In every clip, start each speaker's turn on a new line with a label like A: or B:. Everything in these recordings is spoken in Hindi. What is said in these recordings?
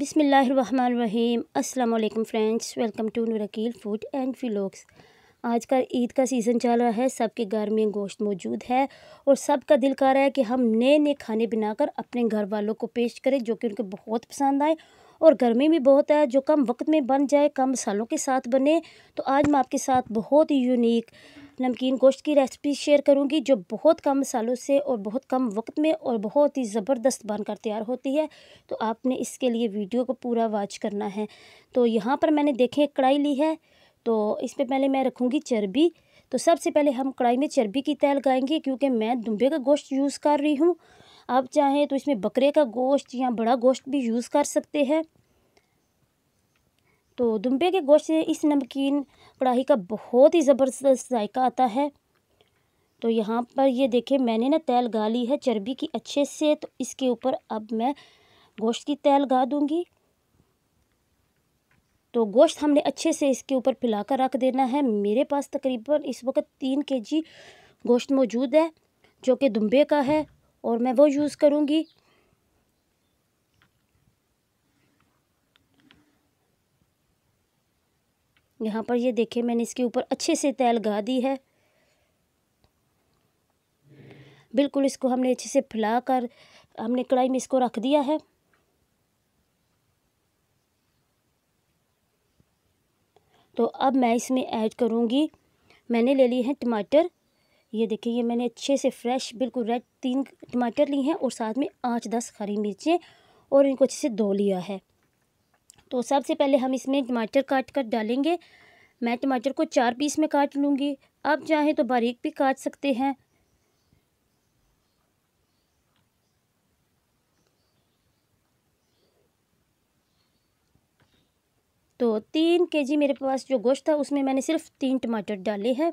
A: बिसमीम् अल्लाम फ्रेंड्स वेलकम टू नकील फूड एंड फिलोक्स आज का ईद का सीज़न चल रहा है सबके घर में गोश्त मौजूद है और सबका दिल कर रहा है कि हम नए नए खाने बनाकर अपने घर वालों को पेश करें जो कि उनको बहुत पसंद आए और गर्मी भी बहुत है जो कम वक्त में बन जाए कम मसालों के साथ बने तो आज मैं आपके साथ बहुत ही यूनिक नमकीन गोश्त की रेसिपी शेयर करूंगी जो बहुत कम मसालों से और बहुत कम वक्त में और बहुत ही ज़बरदस्त बनकर तैयार होती है तो आपने इसके लिए वीडियो को पूरा वॉच करना है तो यहाँ पर मैंने देखें कढ़ाई ली है तो इस पर पहले मैं रखूँगी चर्बी तो सबसे पहले हम कढ़ाई में चर्बी की तय लगाएंगे क्योंकि मैं दुम्बे का गोश्त यूज़ कर रही हूँ आप चाहें तो इसमें बकरे का गोश्त या बड़ा गोश्त भी यूज़ कर सकते हैं तो दुम्बे के गोश्त से इस नमकीन कढ़ाई का बहुत ही ज़बरदस्त जायका आता है तो यहाँ पर ये देखें मैंने ना तेल गा ली है चर्बी की अच्छे से तो इसके ऊपर अब मैं गोश्त की तेल गा दूँगी तो गोश्त हमने अच्छे से इसके ऊपर फैला कर रख देना है मेरे पास तकरीबन इस वक्त तीन के जी गोश्त मौजूद है जो कि दुम्बे का है और मैं वो यूज़ करूँगी यहाँ पर ये देखें मैंने इसके ऊपर अच्छे से तेल गा दी है बिल्कुल इसको हमने अच्छे से फैला कर हमने कढ़ाई में इसको रख दिया है तो अब मैं इसमें ऐड करूँगी मैंने ले लिए हैं टमाटर ये देखिए ये मैंने अच्छे से फ्रेश बिल्कुल रेड तीन टमाटर लिए हैं और साथ में आठ दस हरी मिर्चें और इनको अच्छे से धो लिया है तो सबसे पहले हम इसमें टमाटर काट कर डालेंगे मैं टमाटर को चार पीस में काट लूँगी आप चाहें तो बारीक भी काट सकते हैं तो तीन केजी मेरे पास जो गोश्त था उसमें मैंने सिर्फ तीन टमाटर डाले हैं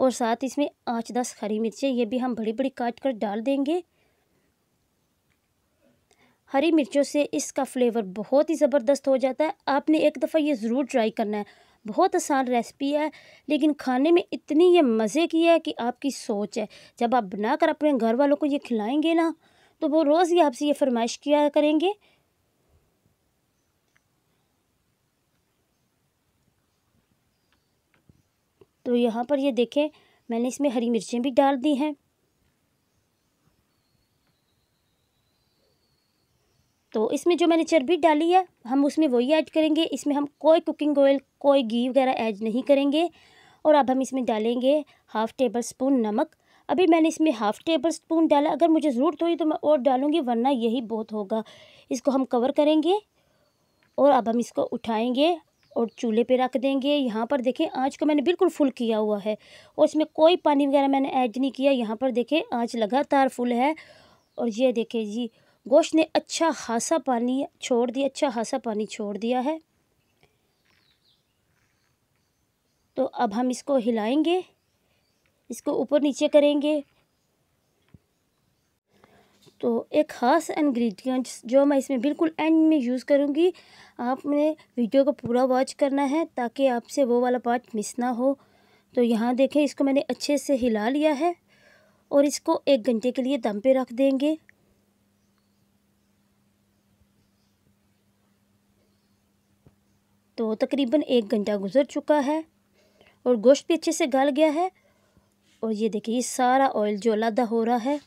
A: और साथ इसमें आँच दस हरी मिर्चें ये भी हम बड़ी बड़ी काट कर डाल देंगे हरी मिर्चों से इसका फ्लेवर बहुत ही ज़बरदस्त हो जाता है आपने एक दफ़ा ये ज़रूर ट्राई करना है बहुत आसान रेसिपी है लेकिन खाने में इतनी ये मज़े की है कि आपकी सोच है जब आप बनाकर अपने घर वालों को ये खिलाएंगे ना तो वो रोज़ ही आपसे ये फरमाइश किया करेंगे तो यहाँ पर ये देखें मैंने इसमें हरी मिर्चें भी डाल दी हैं तो इसमें जो मैंने चर्बी डाली है हम उसमें वही ऐड करेंगे इसमें हम कोई कुकिंग ऑयल कोई घी वगैरह ऐड नहीं करेंगे और अब हम इसमें डालेंगे हाफ़ टेबल स्पून नमक अभी मैंने इसमें हाफ़ टेबल स्पून डाला अगर मुझे ज़रूरत हुई तो मैं और डालूँगी वरना यही बहुत होगा इसको हम कवर करेंगे और अब हम इसको उठाएंगे और चूल्हे पे रख देंगे यहाँ पर देखें आँच को मैंने बिल्कुल फुल किया हुआ है और इसमें कोई पानी वगैरह मैंने ऐड नहीं किया यहाँ पर देखें आँच लगातार फुल है और ये देखें जी गोश्त ने अच्छा खासा पानी छोड़ दिया अच्छा खासा पानी छोड़ दिया है तो अब हम इसको हिलाएंगे इसको ऊपर नीचे करेंगे तो एक ख़ास इन्ग्रीडियंट्स जो मैं इसमें बिल्कुल एंड में यूज़ करूँगी आपने वीडियो को पूरा वॉच करना है ताकि आपसे वो वाला पार्ट मिस ना हो तो यहाँ देखें इसको मैंने अच्छे से हिला लिया है और इसको एक घंटे के लिए दम पे रख देंगे तो तकरीबन एक घंटा गुजर चुका है और गोश्त भी अच्छे से गल गया है और ये देखिए सारा ऑयल जो लदा हो रहा है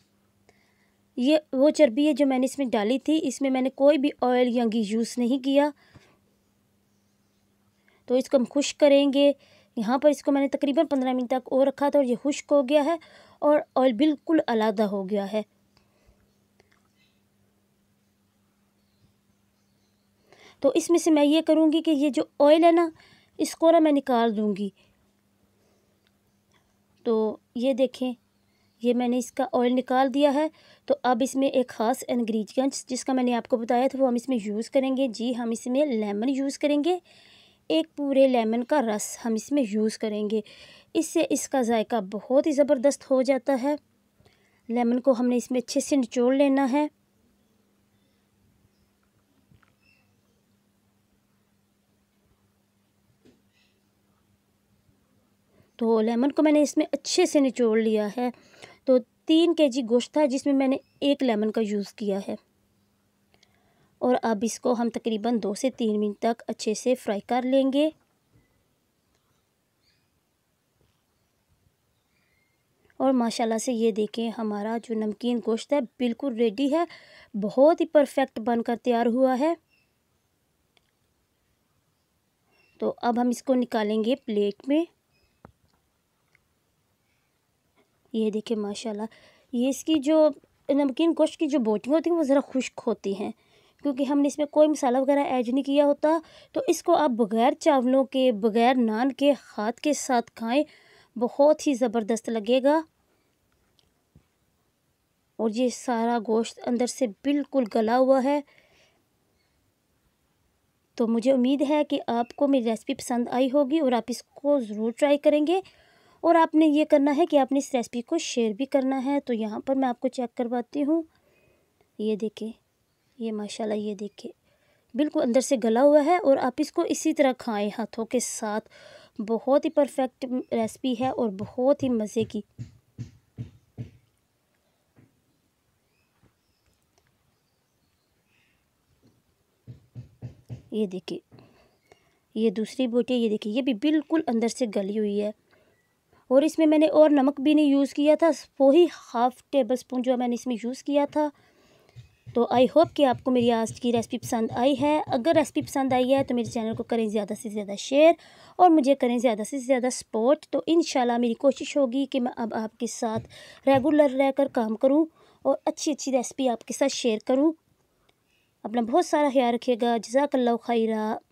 A: ये वो चर्बी है जो मैंने इसमें डाली थी इसमें मैंने कोई भी ऑयल या घी यूज़ नहीं किया तो इसको हम खुश करेंगे यहाँ पर इसको मैंने तकरीबन पंद्रह मिनट तक और रखा था और ये खुश्क हो गया है और ऑयल बिल्कुल अलहदा हो गया है तो इसमें से मैं ये करूँगी कि ये जो ऑयल है ना इसको ना मैं निकाल दूँगी तो ये देखें ये मैंने इसका ऑयल निकाल दिया है तो अब इसमें एक ख़ास इन्ग्रीडियंट्स जिसका मैंने आपको बताया था वो हम इसमें यूज़ करेंगे जी हम इसमें लेमन यूज़ करेंगे एक पूरे लेमन का रस हम इसमें यूज़ करेंगे इससे इसका जायका बहुत ही ज़बरदस्त हो जाता है लेमन को हमने इसमें अच्छे से निचोड़ लेना है तो लेमन को मैंने इसमें अच्छे से निचोड़ लिया है तो तीन के जी गोश्त था जिसमें मैंने एक लेमन का यूज़ किया है और अब इसको हम तकरीबन दो से तीन मिनट तक अच्छे से फ्राई कर लेंगे और माशाल्लाह से ये देखें हमारा जो नमकीन गोश्त है बिल्कुल रेडी है बहुत ही परफेक्ट बनकर तैयार हुआ है तो अब हम इसको निकालेंगे प्लेट में ये देखिए माशाल्लाह ये इसकी जो नमकीन गोश्त की जो बोटियाँ होती हैं वो ज़रा खुश्क होती हैं क्योंकि हमने इसमें कोई मसाला वगैरह ऐड नहीं किया होता तो इसको आप बग़ैर चावलों के बग़ैर नान के हाथ के साथ खाएं बहुत ही ज़बरदस्त लगेगा और ये सारा गोश्त अंदर से बिल्कुल गला हुआ है तो मुझे उम्मीद है कि आपको मेरी रेसिपी पसंद आई होगी और आप इसको ज़रूर ट्राई करेंगे और आपने ये करना है कि आपने इस रेसिपी को शेयर भी करना है तो यहाँ पर मैं आपको चेक करवाती हूँ ये देखें ये माशाल्लाह ये देखें बिल्कुल अंदर से गला हुआ है और आप इसको इसी तरह खाएं हाथों के साथ बहुत ही परफेक्ट रेसिपी है और बहुत ही मज़े की ये देखिए ये दूसरी बोटी ये देखिए ये भी बिल्कुल अंदर से गली हुई है और इसमें मैंने और नमक भी नहीं यूज़ किया था वही हाफ़ टेबल स्पून जो मैंने इसमें यूज़ किया था तो आई होप कि आपको मेरी आज की रेसिपी पसंद आई है अगर रेसिपी पसंद आई है तो मेरे चैनल को करें ज़्यादा से ज़्यादा शेयर और मुझे करें ज़्यादा से ज़्यादा सपोर्ट तो इन मेरी कोशिश होगी कि मैं अब आपके साथ रेगुलर रहकर काम करूँ और अच्छी अच्छी रेसिपी आपके साथ शेयर करूँ अपना बहुत सारा ख्याल रखिएगा जजाकल्ला खैरा